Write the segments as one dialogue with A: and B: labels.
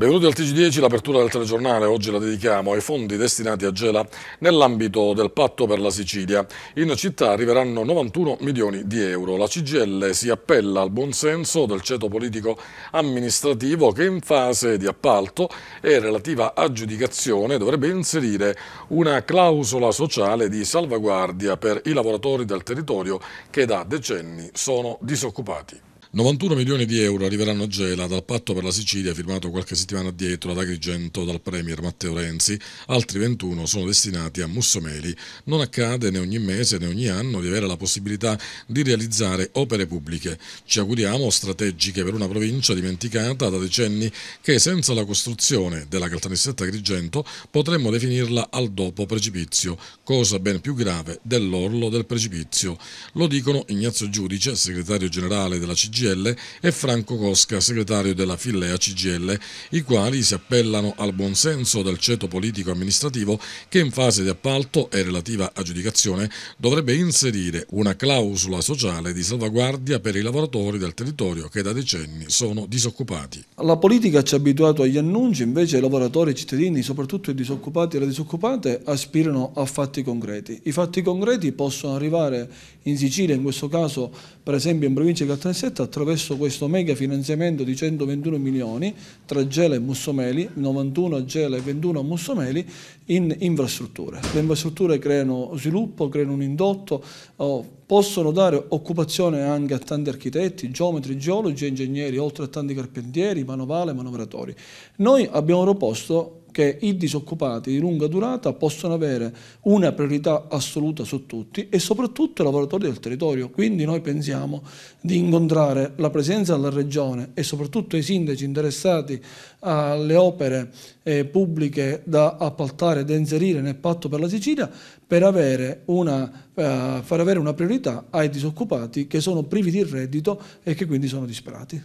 A: Benvenuti al TG10, l'apertura del telegiornale oggi la dedichiamo ai fondi destinati a Gela nell'ambito del patto per la Sicilia. In città arriveranno 91 milioni di euro. La CGL si appella al buonsenso del ceto politico amministrativo che in fase di appalto e relativa aggiudicazione dovrebbe inserire una clausola sociale di salvaguardia per i lavoratori del territorio che da decenni sono disoccupati. 91 milioni di euro arriveranno a Gela dal patto per la Sicilia firmato qualche settimana addietro ad Agrigento dal Premier Matteo Renzi, altri 21 sono destinati a Mussomeli. Non accade né ogni mese né ogni anno di avere la possibilità di realizzare opere pubbliche, ci auguriamo strategiche per una provincia dimenticata da decenni che senza la costruzione della Caltanissetta Agrigento potremmo definirla al dopo precipizio, cosa ben più grave dell'orlo del precipizio. Lo dicono Ignazio Giudice, segretario generale della CG CGL e Franco Cosca, segretario della Fillea CGL, i quali si appellano al buonsenso del ceto politico amministrativo che in fase di appalto e relativa aggiudicazione dovrebbe inserire una clausola sociale di salvaguardia per i lavoratori del territorio che da decenni sono disoccupati.
B: La politica ci ha abituato agli annunci, invece i lavoratori, i cittadini, soprattutto i disoccupati e le disoccupate, aspirano a fatti concreti. I fatti concreti possono arrivare in Sicilia, in questo caso per esempio in provincia di Caltanissetta attraverso questo mega finanziamento di 121 milioni tra Gela e Mussomeli, 91 a Gela e 21 a Mussomeli, in infrastrutture. Le infrastrutture creano sviluppo, creano un indotto, oh, possono dare occupazione anche a tanti architetti, geometri, geologi e ingegneri, oltre a tanti carpentieri, manovale, manovratori. Noi abbiamo proposto che i disoccupati di lunga durata possono avere una priorità assoluta su tutti e soprattutto i lavoratori del territorio. Quindi noi pensiamo di incontrare la presenza della Regione e soprattutto i sindaci interessati alle opere eh, pubbliche da appaltare e da inserire nel patto per la Sicilia per avere una, eh, far avere una priorità ai disoccupati che sono privi di reddito e che quindi sono disperati.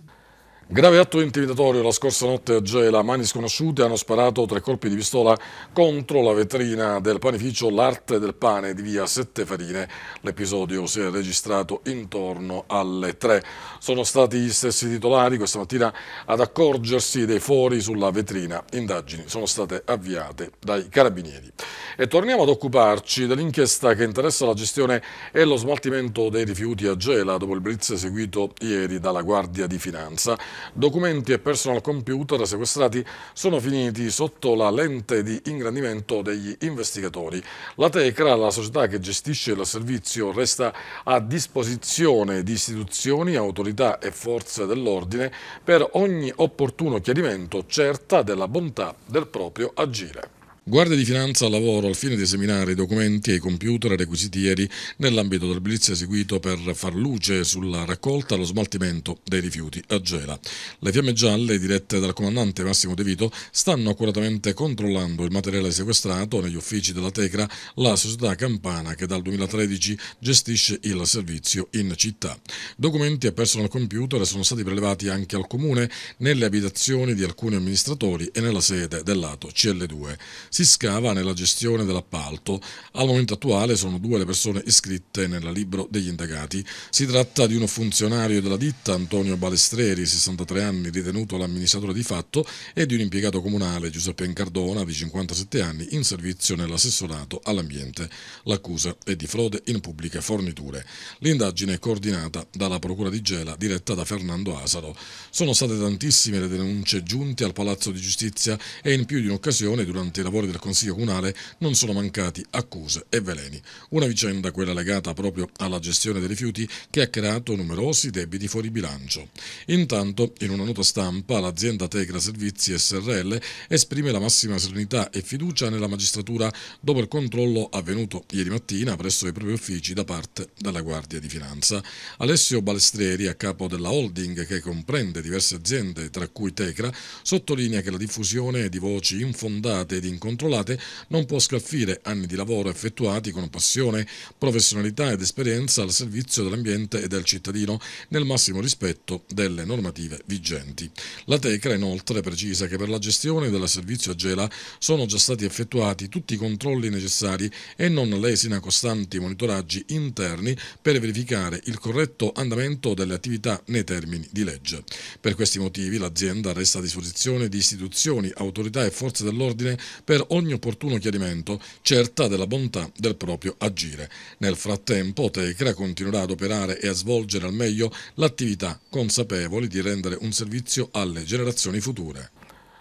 A: Grave atto intimidatorio la scorsa notte a Gela, mani sconosciute hanno sparato tre colpi di pistola contro la vetrina del panificio L'Arte del Pane di via Sette Farine. L'episodio si è registrato intorno alle 3. Sono stati gli stessi titolari questa mattina ad accorgersi dei fori sulla vetrina. Indagini sono state avviate dai carabinieri. E torniamo ad occuparci dell'inchiesta che interessa la gestione e lo smaltimento dei rifiuti a Gela dopo il blitz eseguito ieri dalla Guardia di Finanza. Documenti e personal computer sequestrati sono finiti sotto la lente di ingrandimento degli investigatori. La Tecra, la società che gestisce il servizio, resta a disposizione di istituzioni, autorità e forze dell'ordine per ogni opportuno chiarimento certa della bontà del proprio agire. Guardia di Finanza lavoro al fine di seminare i documenti e i computer requisitieri nell'ambito del blitz eseguito per far luce sulla raccolta e lo smaltimento dei rifiuti a Gela. Le fiamme gialle dirette dal comandante Massimo De Vito stanno accuratamente controllando il materiale sequestrato negli uffici della Tecra, la società campana che dal 2013 gestisce il servizio in città. Documenti e personal computer sono stati prelevati anche al comune, nelle abitazioni di alcuni amministratori e nella sede del lato CL2 si scava nella gestione dell'appalto. Al momento attuale sono due le persone iscritte nel libro degli indagati. Si tratta di uno funzionario della ditta Antonio Balestreri, 63 anni, ritenuto l'amministratore di fatto, e di un impiegato comunale Giuseppe Encardona, di 57 anni, in servizio nell'assessorato all'ambiente. L'accusa è di frode in pubbliche forniture. L'indagine è coordinata dalla Procura di Gela, diretta da Fernando Asaro. Sono state tantissime le denunce giunte al Palazzo di Giustizia e in più di un'occasione durante i lavori fuori del Consiglio comunale non sono mancati accuse e veleni. Una vicenda quella legata proprio alla gestione dei rifiuti che ha creato numerosi debiti fuori bilancio. Intanto, in una nota stampa, l'azienda Tegra Servizi SRL esprime la massima serenità e fiducia nella magistratura dopo il controllo avvenuto ieri mattina presso i propri uffici da parte della Guardia di Finanza. Alessio Balestrieri, a capo della holding che comprende diverse aziende, tra cui Tecra, sottolinea che la diffusione di voci infondate ed incontrate controllate non può scalfire anni di lavoro effettuati con passione, professionalità ed esperienza al servizio dell'ambiente e del cittadino nel massimo rispetto delle normative vigenti. La Tecra inoltre precisa che per la gestione del servizio a Gela sono già stati effettuati tutti i controlli necessari e non lesina costanti monitoraggi interni per verificare il corretto andamento delle attività nei termini di legge. Per questi motivi l'azienda resta a disposizione di istituzioni, autorità e forze dell'ordine per ogni opportuno chiarimento, certa della bontà del proprio agire. Nel frattempo Tecra continuerà ad operare e a svolgere al meglio l'attività consapevoli di rendere un servizio alle generazioni future.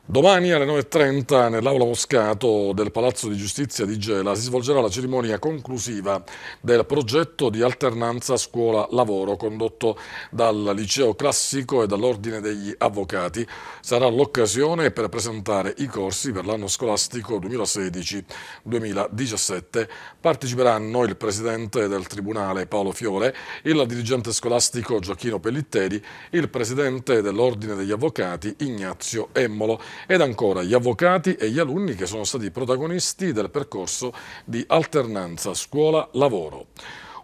A: Domani alle 9.30 nell'Aula Moscato del Palazzo di Giustizia di Gela si svolgerà la cerimonia conclusiva del progetto di alternanza scuola-lavoro condotto dal Liceo Classico e dall'Ordine degli Avvocati. Sarà l'occasione per presentare i corsi per l'anno scolastico 2016-2017. Parteciperanno il Presidente del Tribunale Paolo Fiore, il dirigente scolastico Gioacchino Pellitteri, il Presidente dell'Ordine degli Avvocati Ignazio Emmolo ed ancora gli avvocati e gli alunni che sono stati protagonisti del percorso di alternanza scuola-lavoro.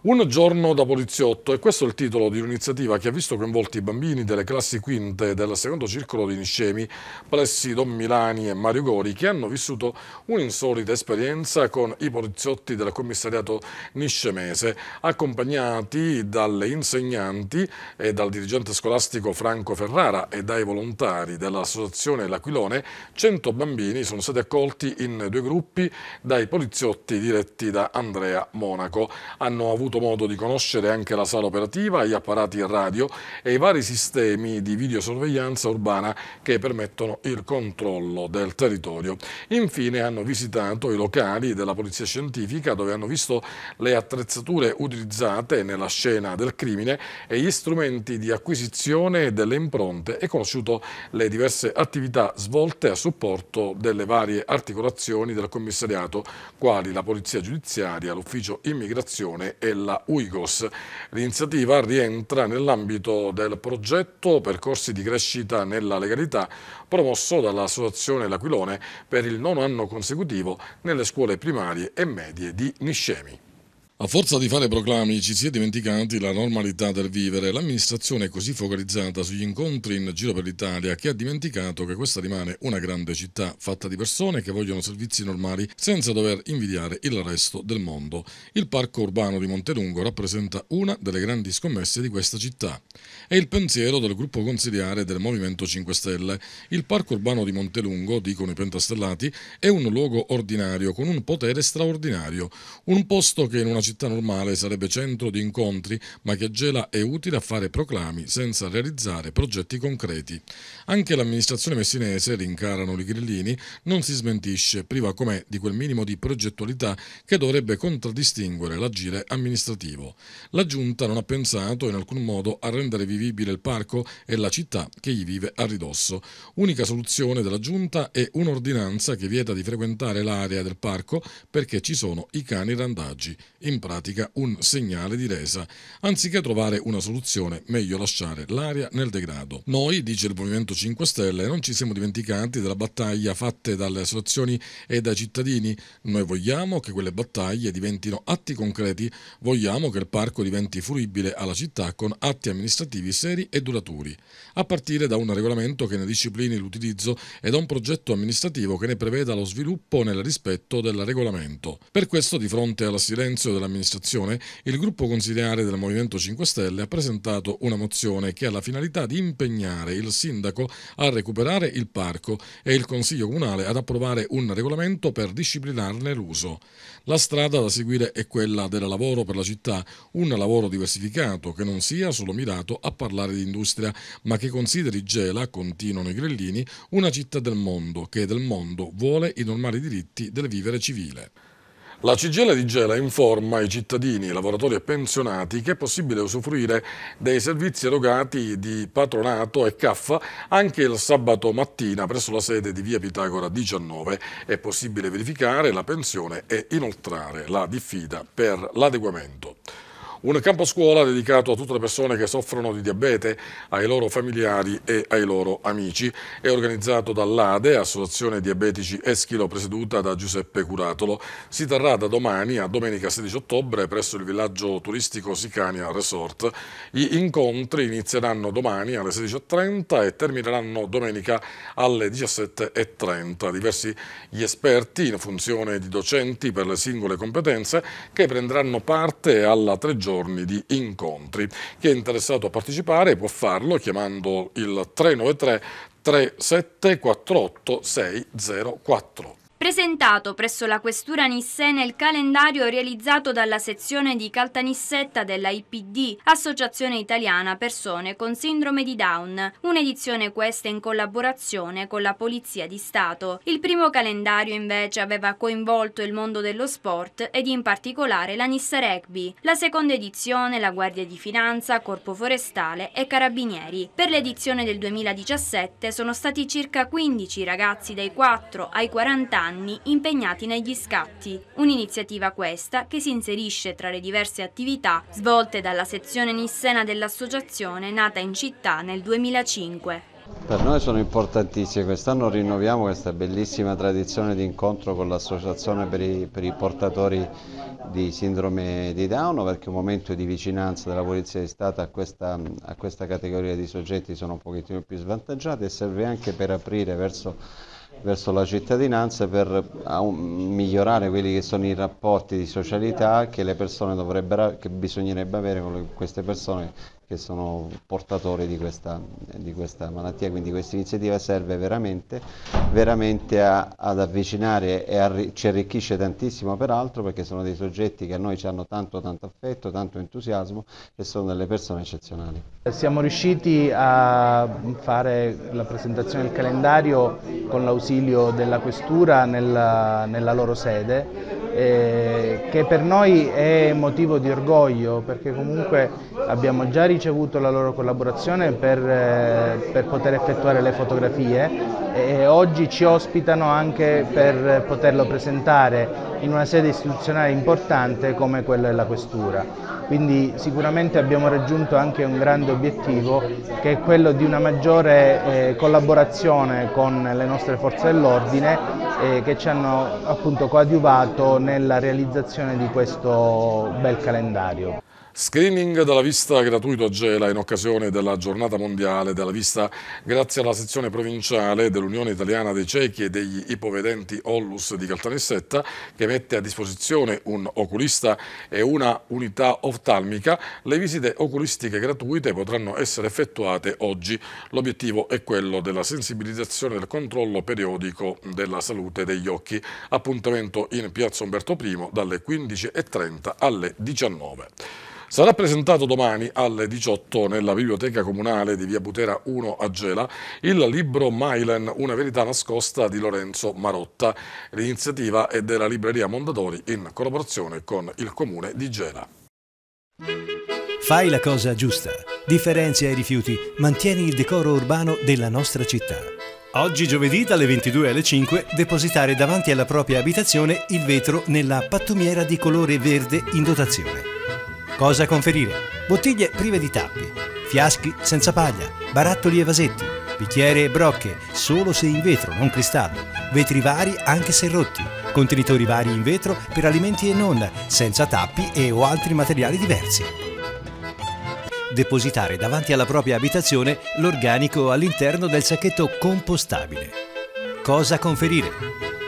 A: Un giorno da poliziotto, e questo è il titolo di un'iniziativa che ha visto coinvolti i bambini delle classi quinte del secondo circolo di Niscemi, Plessi, Don Milani e Mario Gori, che hanno vissuto un'insolita esperienza con i poliziotti del commissariato niscemese, accompagnati dalle insegnanti e dal dirigente scolastico Franco Ferrara e dai volontari dell'associazione L'Aquilone, 100 bambini sono stati accolti in due gruppi dai poliziotti diretti da Andrea Monaco. Hanno avuto avuto modo di conoscere anche la sala operativa, gli apparati radio e i vari sistemi di videosorveglianza urbana che permettono il controllo del territorio. Infine hanno visitato i locali della Polizia Scientifica dove hanno visto le attrezzature utilizzate nella scena del crimine e gli strumenti di acquisizione delle impronte e conosciuto le diverse attività svolte a supporto delle varie articolazioni del commissariato, quali la Polizia Giudiziaria, l'Ufficio Immigrazione e la della UIGOS. L'iniziativa rientra nell'ambito del progetto Percorsi di crescita nella legalità promosso dall'Associazione L'Aquilone per il nono anno consecutivo nelle scuole primarie e medie di Niscemi. A forza di fare proclami ci si è dimenticati la normalità del vivere. L'amministrazione è così focalizzata sugli incontri in giro per l'Italia che ha dimenticato che questa rimane una grande città fatta di persone che vogliono servizi normali senza dover invidiare il resto del mondo. Il parco urbano di Montelungo rappresenta una delle grandi scommesse di questa città. È il pensiero del gruppo consigliare del Movimento 5 Stelle. Il parco urbano di Montelungo, dicono i pentastellati, è un luogo ordinario con un potere straordinario, un posto che in una città città normale sarebbe centro di incontri, ma che gela è utile a fare proclami senza realizzare progetti concreti. Anche l'amministrazione messinese, rincarano i grillini, non si smentisce, priva com'è di quel minimo di progettualità che dovrebbe contraddistinguere l'agire amministrativo. La giunta non ha pensato in alcun modo a rendere vivibile il parco e la città che gli vive a ridosso. Unica soluzione della giunta è un'ordinanza che vieta di frequentare l'area del parco perché ci sono i cani randaggi. In pratica un segnale di resa. Anziché trovare una soluzione, meglio lasciare l'area nel degrado. Noi, dice il Movimento 5 Stelle, non ci siamo dimenticati della battaglia fatta dalle associazioni e dai cittadini. Noi vogliamo che quelle battaglie diventino atti concreti, vogliamo che il parco diventi fruibile alla città con atti amministrativi seri e duraturi, a partire da un regolamento che ne disciplini l'utilizzo e da un progetto amministrativo che ne preveda lo sviluppo nel rispetto del regolamento. Per questo, di fronte al silenzio della amministrazione, il gruppo consigliare del Movimento 5 Stelle ha presentato una mozione che ha la finalità di impegnare il sindaco a recuperare il parco e il Consiglio Comunale ad approvare un regolamento per disciplinarne l'uso. La strada da seguire è quella del lavoro per la città, un lavoro diversificato che non sia solo mirato a parlare di industria, ma che consideri Gela, continuano i grellini, una città del mondo che del mondo vuole i normali diritti del vivere civile. La CGL di Gela informa i cittadini, lavoratori e pensionati che è possibile usufruire dei servizi erogati di patronato e caffa anche il sabato mattina presso la sede di via Pitagora 19. È possibile verificare la pensione e inoltrare la diffida per l'adeguamento. Un campo scuola dedicato a tutte le persone che soffrono di diabete, ai loro familiari e ai loro amici. È organizzato dall'ADE, Associazione Diabetici Eschilo, presieduta da Giuseppe Curatolo. Si terrà da domani a domenica 16 ottobre presso il villaggio turistico Sicania Resort. Gli incontri inizieranno domani alle 16.30 e termineranno domenica alle 17.30. Diversi gli esperti in funzione di docenti per le singole competenze che prenderanno parte alla tre giorni giorni di incontri. Chi è interessato a partecipare può farlo chiamando il 393 37 48 604.
C: Presentato presso la Questura Nissene il calendario realizzato dalla sezione di Caltanissetta della IPD, Associazione Italiana Persone con Sindrome di Down, un'edizione questa in collaborazione con la Polizia di Stato. Il primo calendario invece aveva coinvolto il mondo dello sport ed in particolare la Nissa Rugby, la seconda edizione la Guardia di Finanza, Corpo Forestale e Carabinieri. Per l'edizione del 2017 sono stati circa 15 ragazzi dai 4 ai 40 anni anni impegnati negli scatti, un'iniziativa questa che si inserisce tra le diverse attività svolte dalla sezione nissena dell'associazione nata in città nel 2005. Per noi
B: sono importantissime, quest'anno rinnoviamo questa bellissima tradizione di incontro con l'associazione per i, per i, portatori di sindrome di Down perché è un momento di vicinanza della Polizia di Stato a questa, a questa categoria di soggetti sono un pochettino più svantaggiati e serve anche per aprire verso verso la cittadinanza per migliorare quelli che sono i rapporti di socialità che, le persone dovrebbero, che bisognerebbe avere con queste persone che sono portatori di questa, di questa malattia. Quindi questa iniziativa serve veramente veramente a, ad avvicinare e arri ci arricchisce tantissimo peraltro perché sono dei soggetti che a noi ci hanno tanto tanto affetto, tanto entusiasmo e sono delle persone eccezionali.
D: Siamo riusciti a fare la presentazione del calendario con l'ausilio della Questura nella, nella loro sede eh, che per noi è motivo di orgoglio perché comunque abbiamo già ricevuto la loro collaborazione per, eh, per poter effettuare le fotografie e oggi ci ospitano anche per poterlo presentare in una sede istituzionale importante come quella della Questura. Quindi sicuramente abbiamo raggiunto anche un grande obiettivo che è quello di una maggiore eh, collaborazione con le nostre forze dell'ordine eh, che ci hanno appunto coadiuvato nella realizzazione di questo bel calendario.
A: Screening della vista gratuito a Gela in occasione della giornata mondiale della vista grazie alla sezione provinciale dell'Unione Italiana dei Ciechi e degli Ipovedenti Ollus di Caltanissetta che mette a disposizione un oculista e una unità oftalmica. Le visite oculistiche gratuite potranno essere effettuate oggi. L'obiettivo è quello della sensibilizzazione del controllo periodico della salute degli occhi. Appuntamento in Piazza Umberto I dalle 15.30 alle 19.00. Sarà presentato domani alle 18 nella biblioteca comunale di Via Butera 1 a Gela il libro Mailen, una verità nascosta di Lorenzo Marotta. L'iniziativa è della libreria Mondadori in collaborazione con il comune di Gela.
D: Fai la cosa giusta, differenzia i rifiuti, mantieni il decoro urbano della nostra città. Oggi giovedì dalle 22 alle 5 depositare davanti alla propria abitazione il vetro nella pattumiera di colore verde in dotazione. Cosa conferire? Bottiglie prive di tappi, fiaschi senza paglia, barattoli e vasetti, bicchiere e brocche, solo se in vetro, non cristallo, vetri vari anche se rotti, contenitori vari in vetro per alimenti e non, senza tappi e o altri materiali diversi. Depositare davanti alla propria abitazione l'organico all'interno del sacchetto compostabile. Cosa conferire?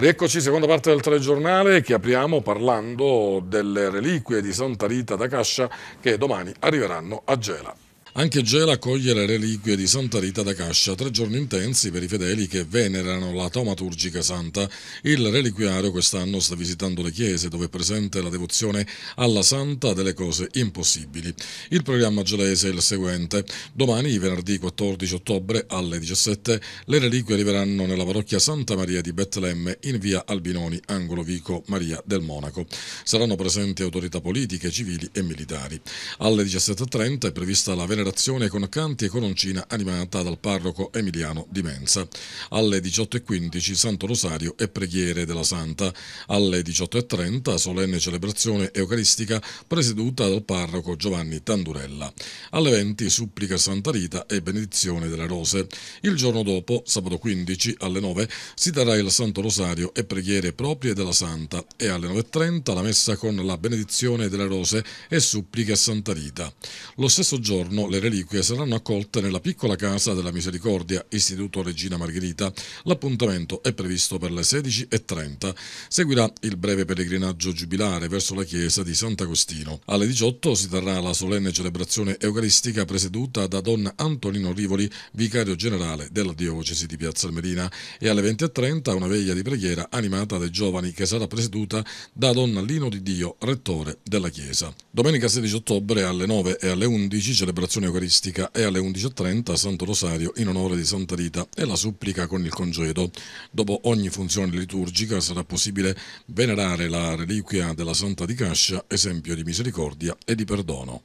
A: Rieccoci, seconda parte del telegiornale che apriamo parlando delle reliquie di Santa Rita da Cascia che domani arriveranno a Gela. Anche Gela accoglie le reliquie di Santa Rita da Cascia, tre giorni intensi per i fedeli che venerano la taumaturgica santa. Il reliquiario quest'anno sta visitando le chiese dove è presente la devozione alla santa delle cose impossibili. Il programma gelese è il seguente. Domani, venerdì 14 ottobre alle 17, le reliquie arriveranno nella parrocchia Santa Maria di Betlemme in via Albinoni, angolo Vico Maria del Monaco. Saranno presenti autorità politiche, civili e militari. Alle 17.30 è prevista la venerdì generazione con canti e coroncina animata dal parroco Emiliano di Mensa. Alle 18.15 Santo Rosario e preghiere della Santa. Alle 18.30 solenne celebrazione eucaristica presieduta dal parroco Giovanni Tandurella. Alle 20 supplica Santa Rita e benedizione delle rose. Il giorno dopo, sabato 15 alle 9, si darà il Santo Rosario e preghiere proprie della Santa e alle 9.30 la messa con la benedizione delle rose e supplica Santa Rita. Lo stesso giorno le reliquie saranno accolte nella piccola Casa della Misericordia, Istituto Regina Margherita. L'appuntamento è previsto per le 16.30. Seguirà il breve pellegrinaggio giubilare verso la chiesa di Sant'Agostino. Alle 18 si terrà la solenne celebrazione eucaristica presieduta da Don Antonino Rivoli, vicario generale della diocesi di Piazza Almerina, e alle 20.30 una veglia di preghiera animata dai giovani che sarà presieduta da Don Lino di Dio, rettore della chiesa. Domenica 16 ottobre alle 9 e alle 11 celebrazione adorazione eucaristica e alle 11.30 Santo Rosario in onore di Santa Rita e la supplica con il congedo. Dopo ogni funzione liturgica sarà possibile venerare la reliquia della Santa di Cascia, esempio di misericordia e di perdono.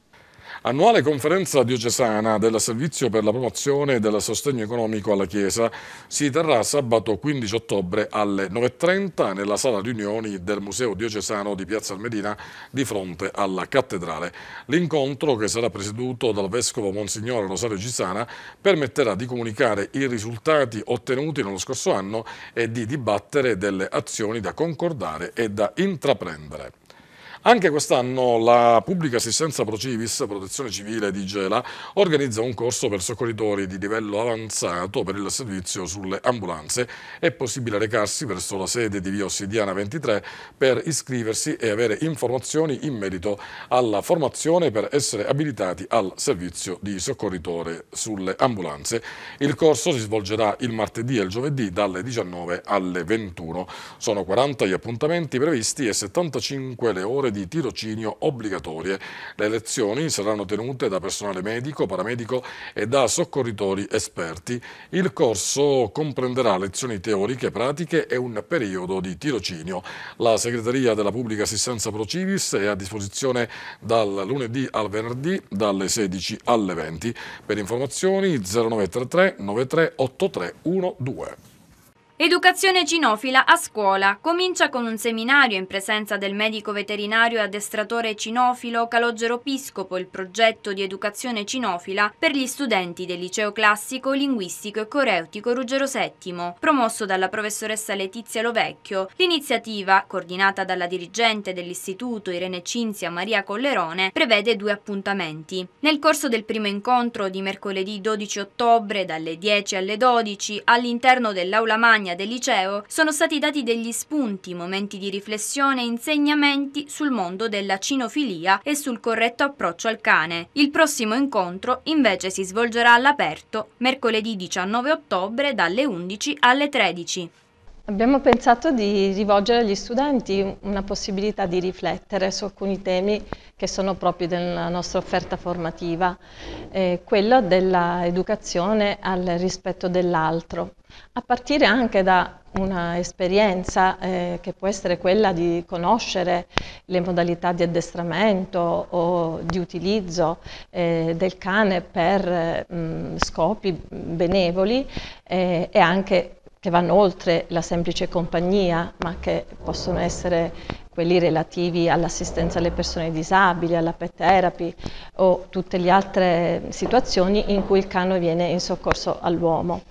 A: Annuale conferenza diocesana del Servizio per la promozione del sostegno economico alla Chiesa si terrà sabato 15 ottobre alle 9.30 nella sala riunioni del Museo diocesano di Piazza Almedina di fronte alla cattedrale. L'incontro, che sarà presieduto dal Vescovo Monsignore Rosario Gisana, permetterà di comunicare i risultati ottenuti nello scorso anno e di dibattere delle azioni da concordare e da intraprendere. Anche quest'anno la Pubblica Assistenza Procivis, Protezione Civile di Gela, organizza un corso per soccorritori di livello avanzato per il servizio sulle ambulanze. È possibile recarsi verso la sede di Via Ossidiana 23 per iscriversi e avere informazioni in merito alla formazione per essere abilitati al servizio di soccorritore sulle ambulanze. Il corso si svolgerà il martedì e il giovedì dalle 19 alle 21. Sono 40 gli appuntamenti previsti e 75 le ore di di tirocinio obbligatorie. Le lezioni saranno tenute da personale medico, paramedico e da soccorritori esperti. Il corso comprenderà lezioni teoriche, pratiche e un periodo di tirocinio. La segreteria della pubblica assistenza Pro Procivis è a disposizione dal lunedì al venerdì dalle 16 alle 20. Per informazioni 0933 93 8312.
C: Educazione cinofila a scuola comincia con un seminario in presenza del medico veterinario e addestratore cinofilo Calogero Piscopo il progetto di educazione cinofila per gli studenti del liceo classico, linguistico e coreutico Ruggero VII, promosso dalla professoressa Letizia Lovecchio. L'iniziativa, coordinata dalla dirigente dell'istituto Irene Cinzia Maria Collerone, prevede due appuntamenti. Nel corso del primo incontro di mercoledì 12 ottobre dalle 10 alle 12 all'interno dell'aula magna campagna del liceo sono stati dati degli spunti, momenti di riflessione e insegnamenti sul mondo della cinofilia e sul corretto approccio al cane. Il prossimo incontro invece si svolgerà all'aperto mercoledì
E: 19 ottobre dalle 11 alle 13. Abbiamo pensato di rivolgere agli studenti una possibilità di riflettere su alcuni temi che sono propri della nostra offerta formativa, eh, quello dell'educazione al rispetto dell'altro, a partire anche da un'esperienza eh, che può essere quella di conoscere le modalità di addestramento o di utilizzo eh, del cane per mh, mm, scopi benevoli eh, e anche che vanno oltre la semplice compagnia, ma che possono essere quelli relativi all'assistenza alle persone disabili, alla pet therapy o tutte le altre situazioni in cui il cane viene in soccorso all'uomo,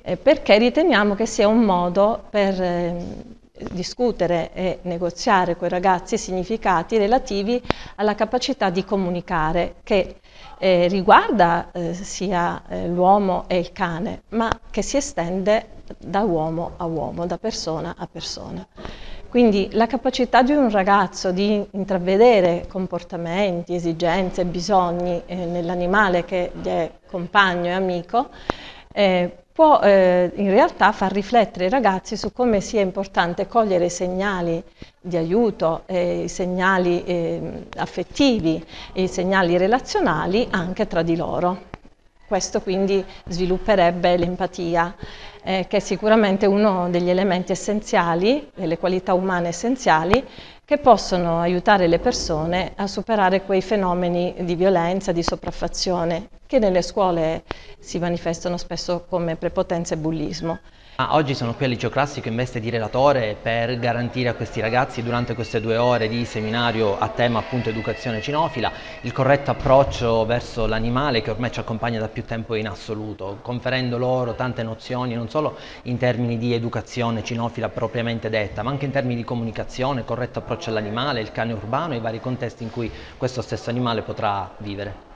E: eh, perché riteniamo che sia un modo per eh, discutere e negoziare con i ragazzi significati relativi alla capacità di comunicare che eh, riguarda eh, sia eh, l'uomo e il cane, ma che si estende da uomo a uomo, da persona a persona. Quindi la capacità di un ragazzo di intravedere comportamenti, esigenze, bisogni eh, nell'animale che gli è compagno e amico eh, può eh, in realtà far riflettere i ragazzi su come sia importante cogliere i segnali di aiuto, eh, i segnali ehm, affettivi, i segnali relazionali anche tra di loro. Questo quindi svilupperebbe l'empatia, eh, che è sicuramente uno degli elementi essenziali, delle qualità umane essenziali, che possono aiutare le persone a superare quei fenomeni di violenza, di sopraffazione, che nelle scuole si manifestano spesso come prepotenza e bullismo.
D: Ah, oggi sono qui al Liceo Classico in veste di relatore per garantire a questi ragazzi durante queste due ore di seminario a tema appunto educazione cinofila il corretto approccio verso l'animale che ormai ci accompagna da più tempo in assoluto, conferendo loro tante nozioni non solo in termini di educazione cinofila propriamente detta, ma anche in termini di comunicazione, corretto approccio all'animale, il cane urbano e i vari contesti in cui questo stesso animale
A: potrà vivere.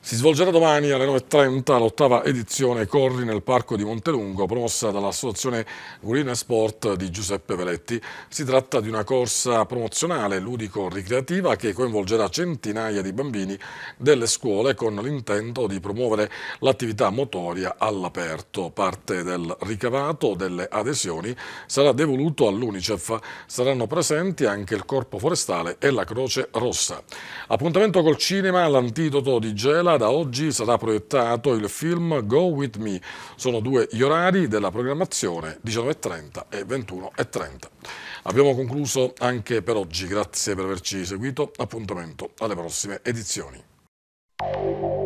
A: Si svolgerà domani alle 9.30 l'ottava edizione Corri nel Parco di Montelungo, promossa dall'associazione Green Sport di Giuseppe Veletti. Si tratta di una corsa promozionale ludico-ricreativa che coinvolgerà centinaia di bambini delle scuole con l'intento di promuovere l'attività motoria all'aperto. Parte del ricavato delle adesioni sarà devoluto all'Unicef. Saranno presenti anche il Corpo Forestale e la Croce Rossa. Appuntamento col cinema, l'antidoto di Gela Sala da oggi sarà proiettato il film Go With Me. Sono due gli orari della programmazione 19.30 e 21.30. Abbiamo concluso anche per oggi, grazie per averci seguito, appuntamento alle prossime edizioni.